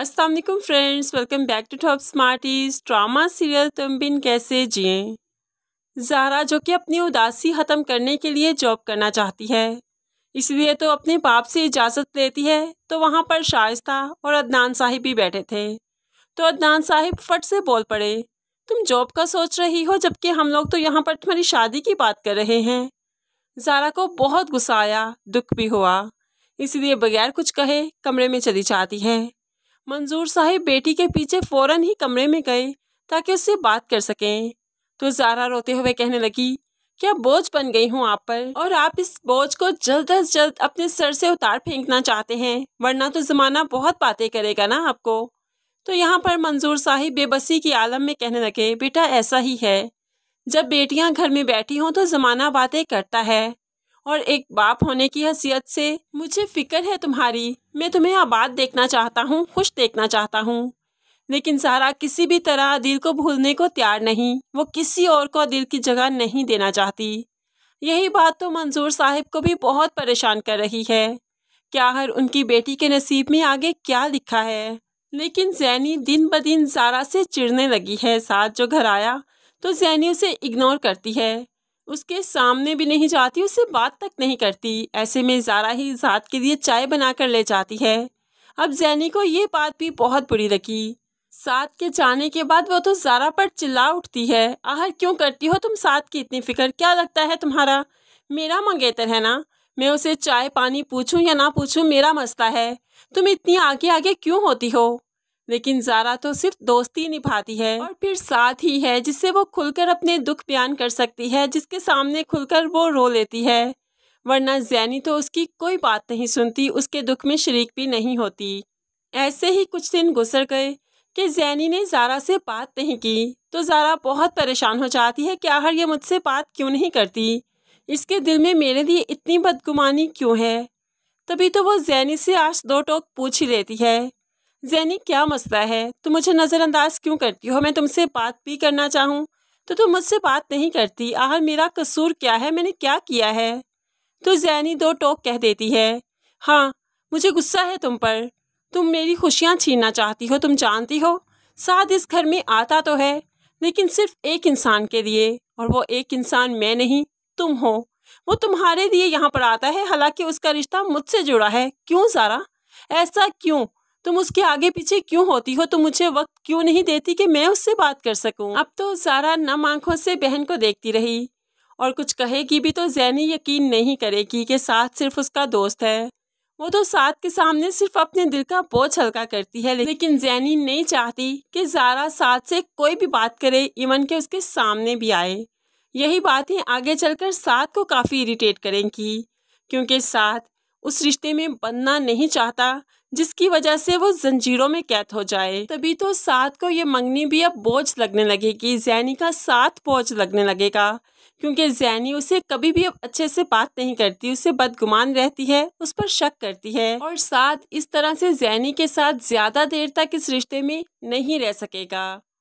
Aslam friends welcome back to top smarties drama serial तुम बिन कैसे जिए ज़ारा जो कि अपनी उदासी ख़त्म करने के लिए जॉब करना चाहती है इसलिए तो अपने बाप से इजाज़त लेती है तो वहाँ पर शायस्ता और अदनान साहिब भी बैठे थे तो अदनान साहिब फट से बोल पड़े तुम जॉब का सोच रही हो जबकि हम लोग तो यहाँ पर तुम्हारी शादी की बात कर रहे हैं जारा को बहुत गुस्सा आया दुख भी हुआ इसलिए बगैर कुछ कहे कमरे में चली जाती है मंजूर साहिब बेटी के पीछे फौरन ही कमरे में गए ताकि उससे बात कर सकें तो जारा रोते हुए कहने लगी क्या बोझ बन गई हूँ आप पर और आप इस बोझ को जल्द अज जल्द अपने सर से उतार फेंकना चाहते हैं वरना तो ज़माना बहुत बातें करेगा ना आपको तो यहाँ पर मंजूर साहिब बेबसी के आलम में कहने लगे बेटा ऐसा ही है जब बेटियाँ घर में बैठी हों तो ज़माना बातें करता है और एक बाप होने की हैसियत से मुझे फिक्र है तुम्हारी मैं तुम्हें आबाद देखना चाहता हूँ खुश देखना चाहता हूँ लेकिन सारा किसी भी तरह दिल को भूलने को तैयार नहीं वो किसी और को दिल की जगह नहीं देना चाहती यही बात तो मंजूर साहिब को भी बहुत परेशान कर रही है क्या हर उनकी बेटी के नसीब में आगे क्या लिखा है लेकिन जैनी दिन ब दिन सारा से चिड़ने लगी है साथ जो घर आया तो जैनी उसे इग्नोर करती है उसके सामने भी नहीं जाती उससे बात तक नहीं करती ऐसे में ज़ारा ही ज़ात के लिए चाय बना कर ले जाती है अब जैनी को ये बात भी बहुत बुरी लगी साथ के जाने के बाद वो तो ज़ारा पर चिल्ला उठती है आहर क्यों करती हो तुम साथ की इतनी फिक्र क्या लगता है तुम्हारा मेरा मंगेतर है ना मैं उसे चाय पानी पूछूं या ना पूछूं मेरा मसला है तुम इतनी आगे आगे क्यों होती हो लेकिन जारा तो सिर्फ दोस्ती निभाती है और फिर साथ ही है जिससे वो खुलकर अपने दुख बयान कर सकती है जिसके सामने खुलकर वो रो लेती है वरना जैनी तो उसकी कोई बात नहीं सुनती उसके दुख में शरीक भी नहीं होती ऐसे ही कुछ दिन गुजर गए कि जैनी ने जारा से बात नहीं की तो जारा बहुत परेशान हो जाती है कि आखिर ये मुझसे बात क्यों नहीं करती इसके दिल में मेरे लिए इतनी बदगुमानी क्यों है तभी तो वो जैनी से आज दो टोक पूछ ही लेती है जैनी क्या मसला है तुम मुझे नज़रअंदाज क्यों करती हो मैं तुमसे बात भी करना चाहूँ तो तुम मुझसे बात नहीं करती आह मेरा कसूर क्या है मैंने क्या किया है तो जैनी दो टोक कह देती है हाँ मुझे गुस्सा है तुम पर तुम मेरी खुशियाँ छीनना चाहती हो तुम जानती हो साथ इस घर में आता तो है लेकिन सिर्फ एक इंसान के लिए और वो एक इंसान मैं नहीं तुम हो वो तुम्हारे लिए यहाँ पर आता है हालांकि उसका रिश्ता मुझसे जुड़ा है क्यों सारा ऐसा क्यों तुम उसके आगे पीछे क्यों होती हो तुम मुझे वक्त क्यों नहीं देती कि मैं उससे बात कर सकूं? अब तो सारा नम आंखों से बहन को देखती रही और कुछ कहेगी भी तो जैनी यकीन नहीं करेगी कि साथ सिर्फ उसका दोस्त है वो तो साथ के सामने सिर्फ अपने दिल का बोझ हल्का करती है लेकिन जैनी नहीं चाहती कि जारा साथ से कोई भी बात करे इवन के उसके सामने भी आए यही बातें आगे चलकर साथ को काफ़ी इरिटेट करेंगी क्योंकि साथ उस रिश्ते में बनना नहीं चाहता जिसकी वजह से वो जंजीरों में कैद हो जाए तभी तो साथ को ये मंगनी भी अब बोझ लगने लगेगी जैनी का साथ बोझ लगने लगेगा क्योंकि जैनी उसे कभी भी अब अच्छे से बात नहीं करती उसे बदगुमान रहती है उस पर शक करती है और साथ इस तरह से जैनी के साथ ज्यादा देर तक इस रिश्ते में नहीं रह सकेगा